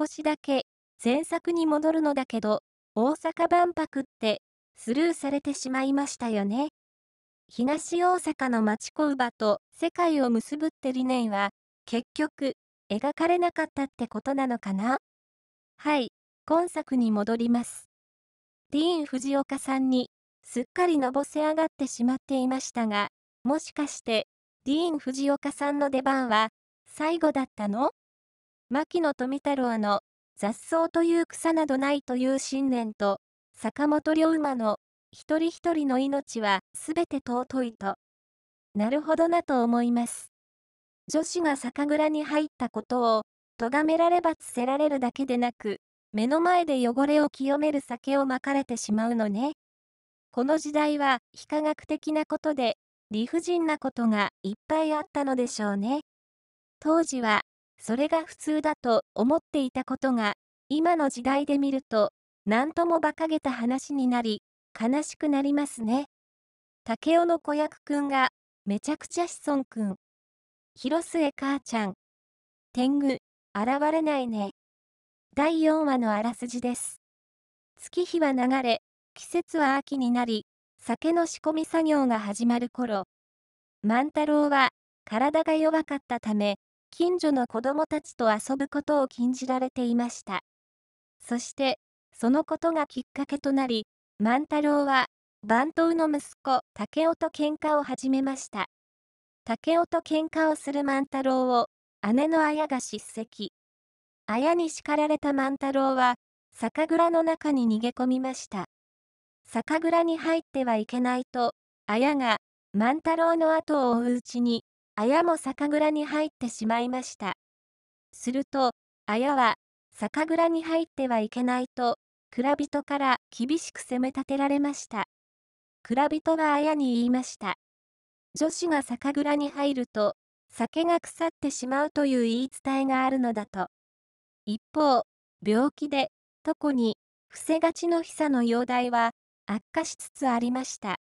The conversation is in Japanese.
少しだけ、前作に戻るのだけど、大阪万博って、スルーされてしまいましたよね。東大阪の町工場と世界を結ぶって理念は、結局、描かれなかったってことなのかなはい、今作に戻ります。ディーン・藤岡さんに、すっかりのぼせ上がってしまっていましたが、もしかして、ディーン・藤岡さんの出番は、最後だったの牧野富太郎の雑草という草などないという信念と、坂本龍馬の一人一人の命はすべて尊いと。なるほどなと思います。女子が酒蔵に入ったことを、咎められばつせられるだけでなく、目の前で汚れを清める酒をまかれてしまうのね。この時代は非科学的なことで、理不尽なことがいっぱいあったのでしょうね。当時はそれが普通だと思っていたことが、今の時代で見ると、何とも馬鹿げた話になり、悲しくなりますね。竹雄の子役くんが、めちゃくちゃ子孫くん。広末母ちゃん。天狗、現れないね。第4話のあらすじです。月日は流れ、季節は秋になり、酒の仕込み作業が始まる頃、万太郎は体が弱かったため、近所の子供たちと遊ぶことを禁じられていました。そして、そのことがきっかけとなり、万太郎は、番頭の息子、竹雄と喧嘩を始めました。竹雄と喧嘩をする万太郎を、姉の綾が叱責。綾に叱られた万太郎は、酒蔵の中に逃げ込みました。酒蔵に入ってはいけないと、綾が、万太郎の後を追ううちに、綾も酒蔵に入ってしまいました。すると、綾は、酒蔵に入ってはいけないと、蔵人から厳しく責め立てられました。蔵人は綾に言いました。女子が酒蔵に入ると、酒が腐ってしまうという言い伝えがあるのだと。一方、病気で、特に、伏せがちのサの容体は、悪化しつつありました。